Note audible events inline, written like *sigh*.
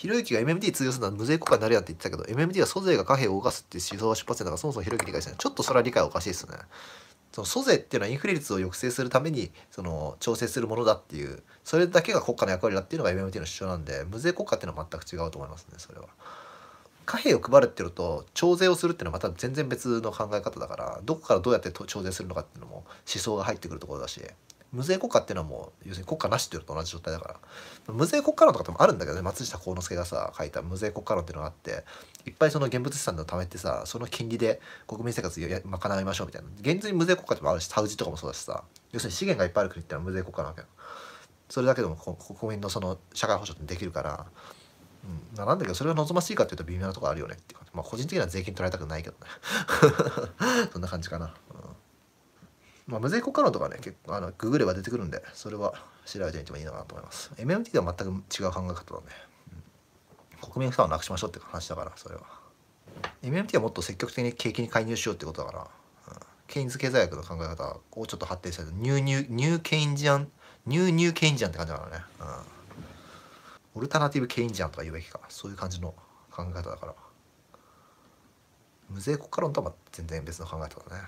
ひろゆきが MMT 通用するのは無税国家になるやんって言ってたけど、MMT は租税が貨幣を動かすって思想が出発点だから、そもそもひろゆき理解してない。ちょっとそれは理解おかしいですね。その租税っていうのはインフレ率を抑制するためにその調整するものだっていうそれだけが国家の役割だっていうのが MMT の主張なんで無税国家っていうのは全く違うと思いますねそれは。貨幣を配るっていうのと徴税をするっていうのはまた全然別の考え方だからどこからどうやって徴税するのかっていうのも思想が入ってくるところだし。無税国家っていうのはもう要するに国家なしっていうのと同じ状態だから無税国家論とかってもあるんだけどね松下幸之助がさ書いた無税国家論っていうのがあっていっぱいその現物資産のためってさその金利で国民生活賄いましょうみたいな現実に無税国家ってもあるしサウジとかもそうだしさ要するに資源がいっぱいある国ってのは無税国家なわけよそれだけでも国民のその社会保障ってできるから、うん、なんだけどそれが望ましいかっていうと微妙なとこあるよねっていうか、まあ、個人的には税金取られたくないけどね *laughs* そんな感じかな。まあ、無税効果論とかね、結構、あの、ググれば出てくるんで、それは調べてみてもいいのかなと思います。MMT とは全く違う考え方だね。国民負担をなくしましょうって話だから、それは。MMT はもっと積極的に景気に介入しようってことだから、うん、ケインズ経済学の考え方をちょっと発展したニューニュー、ニューケインジアン、ニューニューケインジアンって感じだからね。うん。オルタナティブケインジアンとか言うべきか。そういう感じの考え方だから。無税国家論とは全然別の考え方だね。